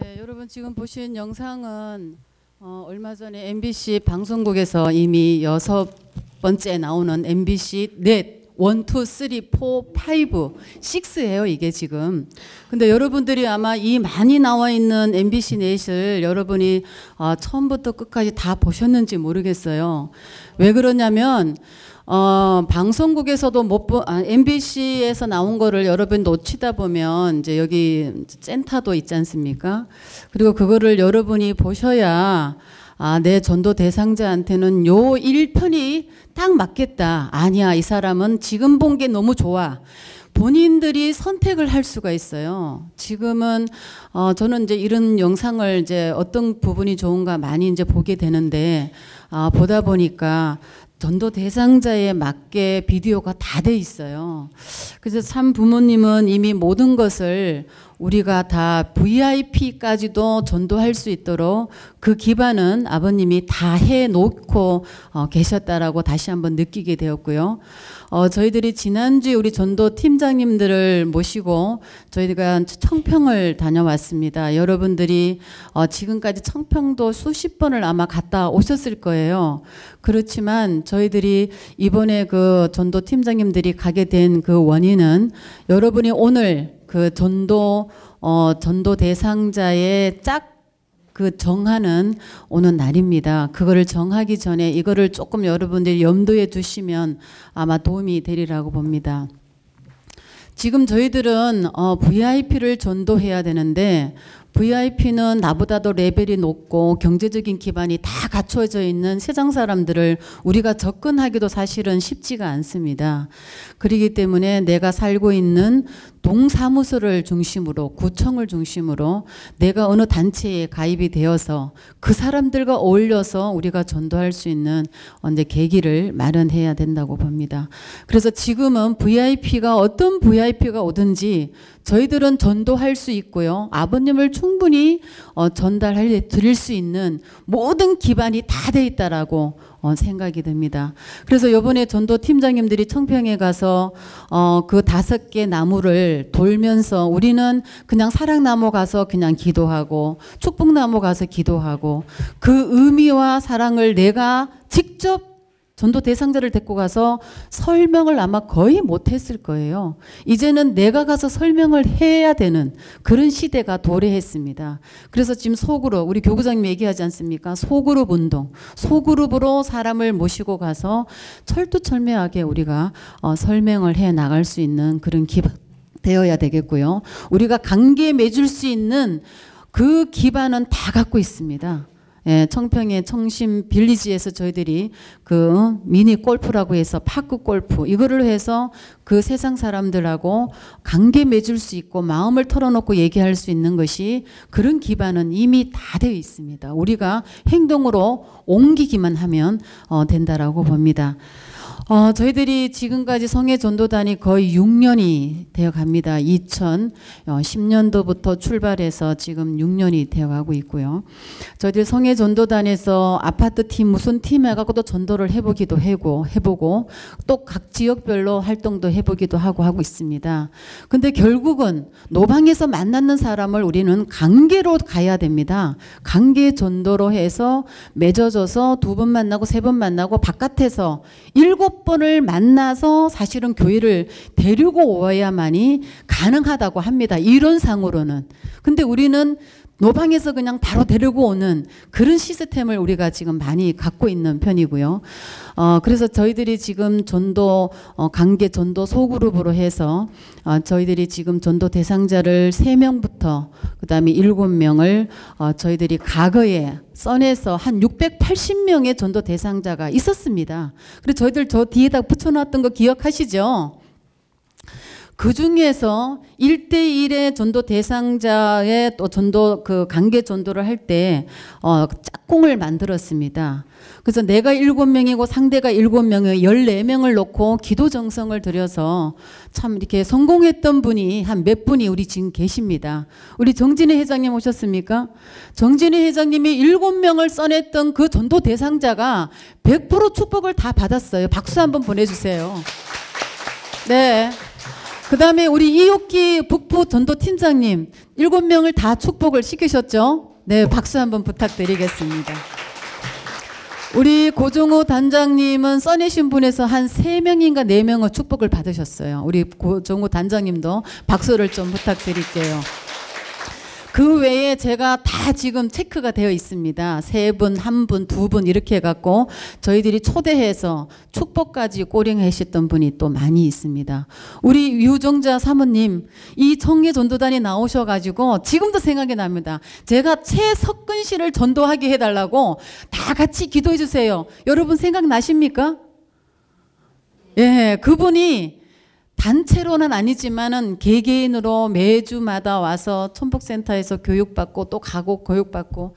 네, 여러분 지금 보신 영상은 어, 얼마 전에 MBC 방송국에서 이미 여섯 번째 나오는 MBC 넷 1, 2, 3, 4, 5, 6예요 이게 지금. 근데 여러분들이 아마 이 많이 나와 있는 MBC 넷을 여러분이 아, 처음부터 끝까지 다 보셨는지 모르겠어요. 왜 그러냐면 어, 방송국에서도 못 보, 아, MBC에서 나온 거를 여러 번 놓치다 보면 이제 여기 센터도 있지 않습니까? 그리고 그거를 여러분이 보셔야 아, 내 전도 대상자한테는 요 1편이 딱 맞겠다. 아니야, 이 사람은 지금 본 게 너무 좋아. 본인들이 선택을 할 수가 있어요. 지금은 어 저는 이제 이런 영상을 이제 어떤 부분이 좋은가 많이 이제 보게 되는데 아 보다 보니까 전도 대상자에 맞게 비디오가 다 돼 있어요. 그래서 참 부모님은 이미 모든 것을 우리가 다 VIP까지도 전도할 수 있도록 그 기반은 아버님이 다 해놓고 어, 계셨다라고 다시 한번 느끼게 되었고요. 어, 저희들이 지난주에 우리 전도 팀장님들을 모시고 저희가 청평을 다녀왔습니다. 여러분들이 어, 지금까지 청평도 수십 번을 아마 갔다 오셨을 거예요. 그렇지만 저희들이 이번에 그 전도 팀장님들이 가게 된 그 원인은 여러분이 오늘 그 전도 어, 전도 대상자의 짝그 정하는 오는 날입니다. 그거를 정하기 전에 이거를 조금 여러분들이 염두에 두시면 아마 도움이 되리라고 봅니다. 지금 저희들은 어, VIP를 전도해야 되는데 VIP는 나보다도 레벨이 높고 경제적인 기반이 다 갖춰져 있는 세상 사람들을 우리가 접근하기도 사실은 쉽지가 않습니다. 그러기 때문에 내가 살고 있는 동사무소를 중심으로 구청을 중심으로 내가 어느 단체에 가입이 되어서 그 사람들과 어울려서 우리가 전도할 수 있는 언제 계기를 마련해야 된다고 봅니다. 그래서 지금은 VIP가 어떤 VIP가 오든지 저희들은 전도할 수 있고요. 아버님을 충 충분히 어, 전달할 드릴 수 있는 모든 기반이 다 돼 있다라고 어, 생각이 듭니다. 그래서 이번에 전도 팀장님들이 청평에 가서 어, 그 다섯 개 나무를 돌면서 우리는 그냥 사랑나무 가서 그냥 기도하고 축복나무 가서 기도하고 그 의미와 사랑을 내가 직접 전도 대상자를 데리고 가서 설명을 아마 거의 못했을 거예요. 이제는 내가 가서 설명을 해야 되는 그런 시대가 도래했습니다. 그래서 지금 소그룹, 우리 교구장님 얘기하지 않습니까? 소그룹 운동, 소그룹으로 사람을 모시고 가서 철두철미하게 우리가 어, 설명을 해 나갈 수 있는 그런 기반 되어야 되겠고요. 우리가 관계 맺을 수 있는 그 기반은 다 갖고 있습니다. 예, 청평의 청심 빌리지에서 저희들이 그 어, 미니 골프라고 해서 파크 골프 이거를 해서 그 세상 사람들하고 관계 맺을 수 있고 마음을 털어놓고 얘기할 수 있는 것이 그런 기반은 이미 다 되어 있습니다. 우리가 행동으로 옮기기만 하면 어, 된다라고 봅니다. 어, 저희들이 지금까지 성해 전도단이 거의 6년이 되어 갑니다. 2010년도부터 어, 출발해서 지금 6년이 되어 가고 있고요. 저희들 성해 전도단에서 아파트 팀 무슨 팀 해갖고 도 전도를 해보기도 하고 해보고 또 각 지역별로 활동도 해보기도 하고 하고 있습니다. 근데 결국은 노방에서 만났는 사람을 우리는 관계로 가야 됩니다. 관계 전도로 해서 맺어져서 두 번 만나고 세 번 만나고 바깥에서 일곱 일곱 번을 만나서 사실은 교회를 데리고 와야만이 가능하다고 합니다. 이론상으로는. 근데 우리는 노방에서 그냥 바로 데리고 오는 그런 시스템을 우리가 지금 많이 갖고 있는 편이고요. 어, 그래서 저희들이 지금 전도 어, 관계 전도 소그룹으로 해서 어, 저희들이 지금 전도 대상자를 3명부터 그다음에 7명을 어, 저희들이 과거에 선에서 한 680명의 전도 대상자가 있었습니다. 그래서 저희들 저 뒤에다 붙여놨던 거 기억하시죠? 그 중에서 1대1의 전도 대상자의 또 전도 그 관계 전도를 할때 어, 짝꿍을 만들었습니다. 그래서 내가 7명이고 상대가 7명에 14명을 놓고 기도 정성을 들여서 참 이렇게 성공했던 분이 한 몇 분이 우리 지금 계십니다. 우리 정진희 회장님 오셨습니까? 정진희 회장님이 7명을 써냈던 그 전도 대상자가 100% 축복을 다 받았어요. 박수 한번 보내주세요. 네. 그 다음에 우리 이옥기 북부 전도팀장님, 일곱 명을 다 축복을 시키셨죠? 네, 박수 한번 부탁드리겠습니다. 우리 고종호 단장님은 써내신 분에서 한 3명인가 4명의 축복을 받으셨어요. 우리 고종호 단장님도 박수를 좀 부탁드릴게요. 그 외에 제가 다 지금 체크가 되어 있습니다. 세 분, 한 분, 두 분 이렇게 해갖고 저희들이 초대해서 축복까지 꼬링하셨던 분이 또 많이 있습니다. 우리 유정자 사모님, 이 청계 전도단이 나오셔가지고 지금도 생각이 납니다. 제가 최석근 씨를 전도하게 해달라고 다 같이 기도해주세요. 여러분 생각나십니까? 예, 그분이 단체로는 아니지만은 개개인으로 매주마다 와서 천복센터에서 교육받고 또 가고 교육받고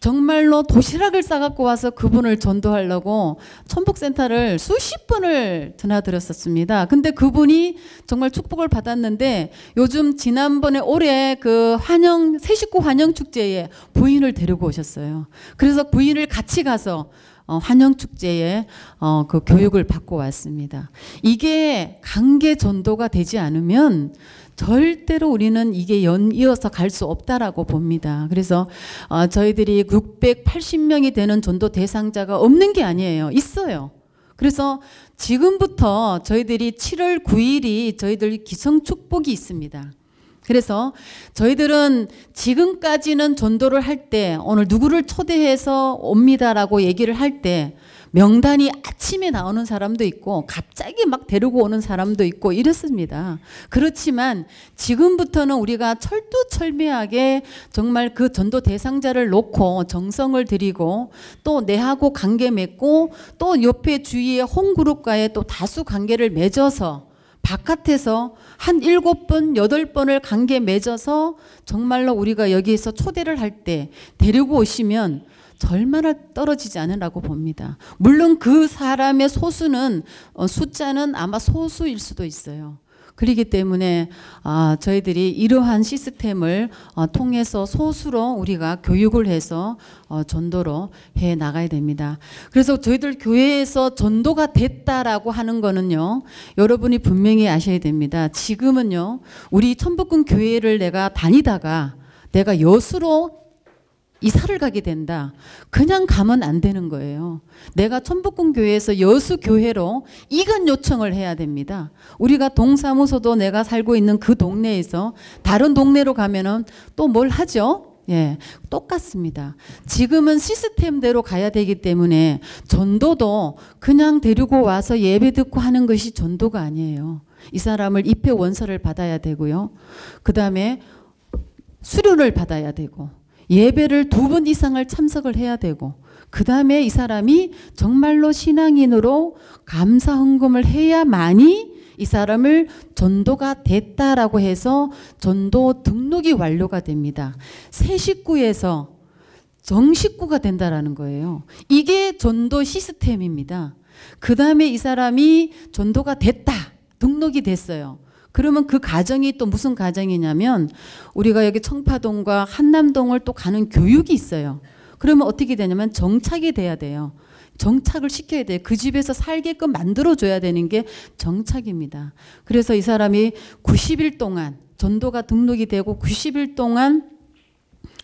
정말로 도시락을 싸갖고 와서 그분을 전도하려고 천복센터를 수십 번을 드나들었었습니다. 근데 그분이 정말 축복을 받았는데 요즘 지난번에 올해 그 환영, 새식구 환영축제에 부인을 데리고 오셨어요. 그래서 부인을 같이 가서 어, 환영 축제에 어, 그 교육을 받고 왔습니다. 이게 관계 전도가 되지 않으면 절대로 우리는 이게 연 이어서 갈 수 없다라고 봅니다. 그래서 어, 저희들이 680명이 되는 전도 대상자가 없는 게 아니에요. 있어요. 그래서 지금부터 저희들이 7월 9일이 저희들 기성 축복이 있습니다. 그래서 저희들은 지금까지는 전도를 할 때 오늘 누구를 초대해서 옵니다라고 얘기를 할 때 명단이 아침에 나오는 사람도 있고 갑자기 막 데리고 오는 사람도 있고 이렇습니다. 그렇지만 지금부터는 우리가 철두철미하게 정말 그 전도 대상자를 놓고 정성을 들이고 또 내하고 관계 맺고 또 옆에 주위의 홍그룹과의 또 다수 관계를 맺어서 바깥에서 한 일곱 번, 여덟 번을 관계 맺어서 정말로 우리가 여기에서 초대를 할 때 데리고 오시면 절마나 떨어지지 않으라고 봅니다. 물론 그 사람의 소수는 어, 숫자는 아마 소수일 수도 있어요. 그렇기 때문에 아, 저희들이 이러한 시스템을 어, 통해서 소수로 우리가 교육을 해서 어, 전도로 해 나가야 됩니다. 그래서 저희들 교회에서 전도가 됐다라고 하는 거는요. 여러분이 분명히 아셔야 됩니다. 지금은요. 우리 천북군 교회를 내가 다니다가 내가 여수로 이사를 가게 된다. 그냥 가면 안 되는 거예요. 내가 천북궁 교회에서 여수 교회로 이관 요청을 해야 됩니다. 우리가 동사무소도 내가 살고 있는 그 동네에서 다른 동네로 가면은 또 뭘 하죠? 예, 똑같습니다. 지금은 시스템대로 가야 되기 때문에 전도도 그냥 데리고 와서 예배 듣고 하는 것이 전도가 아니에요. 이 사람을 입회 원서를 받아야 되고요. 그 다음에 수료를 받아야 되고 예배를 두 번 이상을 참석을 해야 되고 그 다음에 이 사람이 정말로 신앙인으로 감사 헌금을 해야만이 이 사람을 전도가 됐다라고 해서 전도 등록이 완료가 됩니다. 새 식구에서 정식구가 된다라는 거예요. 이게 전도 시스템입니다. 그 다음에 이 사람이 전도가 됐다. 등록이 됐어요. 그러면 그 가정이 또 무슨 가정이냐면 우리가 여기 청파동과 한남동을 또 가는 교육이 있어요. 그러면 어떻게 되냐면 정착이 돼야 돼요. 정착을 시켜야 돼요. 그 집에서 살게끔 만들어줘야 되는 게 정착입니다. 그래서 이 사람이 90일 동안 전도가 등록이 되고 90일 동안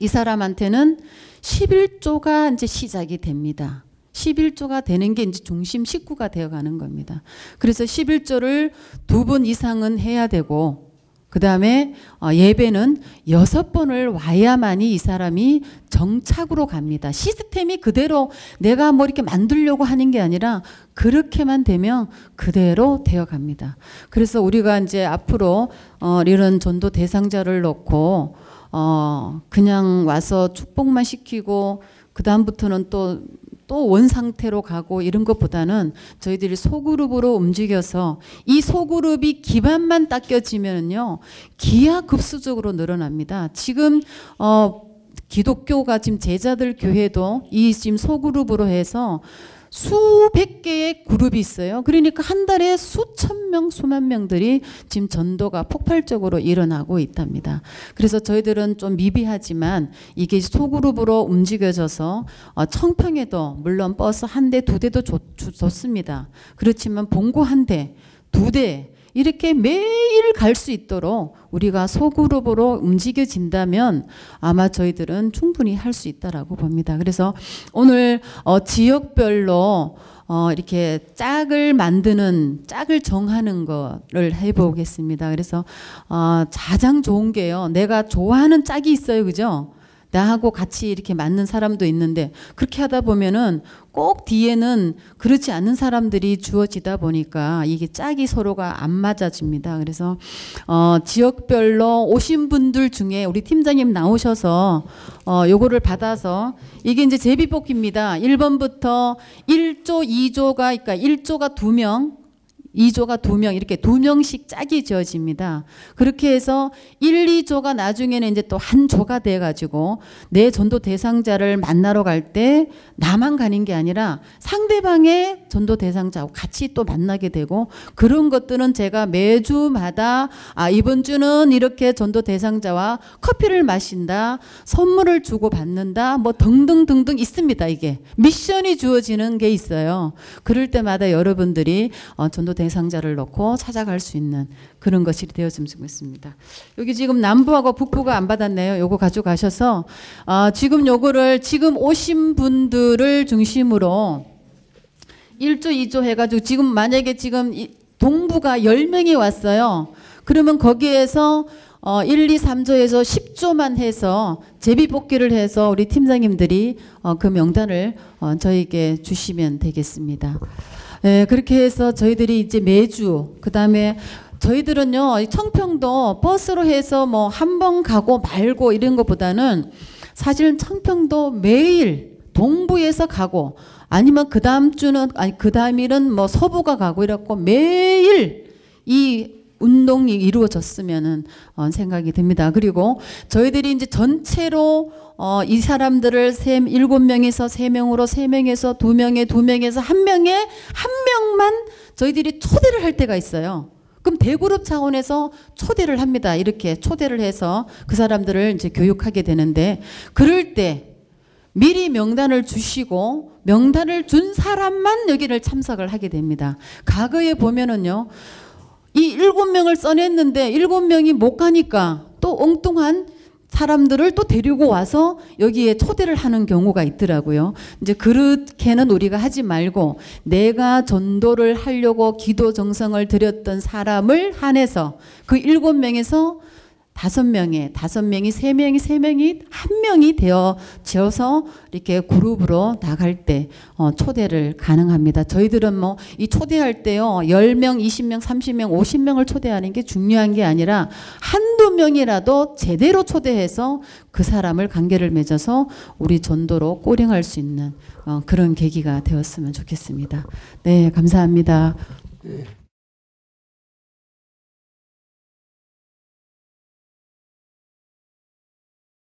이 사람한테는 11조가 이제 시작이 됩니다. 11조가 되는 게 이제 중심 식구가 되어 가는 겁니다. 그래서 11조를 두 번 이상은 해야 되고 그 다음에 어, 예배는 여섯 번을 와야만이 이 사람이 정착으로 갑니다. 시스템이 그대로 내가 뭐 이렇게 만들려고 하는 게 아니라 그렇게만 되면 그대로 되어 갑니다. 그래서 우리가 이제 앞으로 어, 이런 전도 대상자를 놓고 어, 그냥 와서 축복만 시키고 그 다음부터는 또또 원상태로 가고 이런 것보다는 저희들이 소그룹으로 움직여서 이 소그룹이 기반만 닦여지면요 기하급수적으로 늘어납니다. 지금 어 기독교가 지금 제자들 교회도 이 지금 소그룹으로 해서 수백 개의 그룹이 있어요. 그러니까 한 달에 수천 명, 수만 명들이 지금 전도가 폭발적으로 일어나고 있답니다. 그래서 저희들은 좀 미비하지만 이게 소그룹으로 움직여져서 어, 청평에도 물론 버스 한 대, 두 대도 좋, 좋습니다. 그렇지만 본고 한 대, 두 대, 이렇게 매일 갈 수 있도록 우리가 소그룹으로 움직여진다면 아마 저희들은 충분히 할 수 있다라고 봅니다. 그래서 오늘 어, 지역별로 어, 이렇게 짝을 만드는 짝을 정하는 거를 해보겠습니다. 그래서 어, 가장 좋은 게요. 내가 좋아하는 짝이 있어요, 그죠? 나하고 같이 이렇게 맞는 사람도 있는데 그렇게 하다 보면은 꼭 뒤에는 그렇지 않은 사람들이 주어지다 보니까 이게 짝이 서로가 안 맞아집니다. 그래서 어 지역별로 오신 분들 중에 우리 팀장님 나오셔서 어 요거를 받아서 이게 이제 제비뽑기입니다. 1번부터 1조, 2조가 그러니까 1조가 2명, 2조가 2명 이렇게 2명씩 짝이 지어집니다. 그렇게 해서 1, 2조가 나중에는 이제 또 한 조가 돼 가지고 내 전도 대상자를 만나러 갈 때 나만 가는 게 아니라 상대방의 전도 대상자하고 같이 또 만나게 되고 그런 것들은 제가 매주마다 아 이번 주는 이렇게 전도 대상자와 커피를 마신다. 선물을 주고 받는다. 뭐 등등 등등 있습니다. 이게 미션이 주어지는 게 있어요. 그럴 때마다 여러분들이 어, 전도 대상 자대 상자를 놓고 찾아갈 수 있는 그런 것이 되어주면 좋습니다 여기 지금 남부하고 북부가 안 받았네요. 요거 가져가셔서 아, 지금 요거를 지금 오신 분들을 중심으로 1조, 2조 해가지고 지금 만약에 지금 동부가 10명이 왔어요. 그러면 거기에서 어, 1, 2, 3조에서 10조만 해서 제비뽑기를 해서 우리 팀장님들이 어, 그 명단을 어, 저에게 주시면 되겠습니다. 예, 그렇게 해서 저희들이 이제 매주 그다음에 저희들은요 청평도 버스로 해서 뭐 한 번 가고 말고 이런 것보다는 사실은 청평도 매일 동부에서 가고 아니면 그 다음 주는 아니 그 다음일은 뭐 서부가 가고 이렇고 매일 이 운동이 이루어졌으면은 어, 생각이 듭니다. 그리고 저희들이 이제 전체로 어, 이 사람들을 셈 일곱 명에서 세 명으로 세 명에서 두 명에 두 명에서 한 명에 한 명만 저희들이 초대를 할 때가 있어요. 그럼 대그룹 차원에서 초대를 합니다. 이렇게 초대를 해서 그 사람들을 이제 교육하게 되는데 그럴 때 미리 명단을 주시고 명단을 준 사람만 여기를 참석을 하게 됩니다. 과거에 보면은요. 이 일곱 명을 써냈는데 일곱 명이 못 가니까 또 엉뚱한 사람들을 또 데리고 와서 여기에 초대를 하는 경우가 있더라고요. 이제 그렇게는 우리가 하지 말고 내가 전도를 하려고 기도 정성을 들였던 사람을 한해서 그 일곱 명에서 다섯 명에 다섯 명이 세 명이 세 명이 한 명이 되어지어서 이렇게 그룹으로 나갈 때 어, 초대를 가능합니다. 저희들은 뭐 이 초대할 때요 열 명, 이십 명, 삼십 명, 오십 명을 초대하는 게 중요한 게 아니라 한두 명이라도 제대로 초대해서 그 사람을 관계를 맺어서 우리 전도로 꼬링할 수 있는 어, 그런 계기가 되었으면 좋겠습니다. 네, 감사합니다. 네.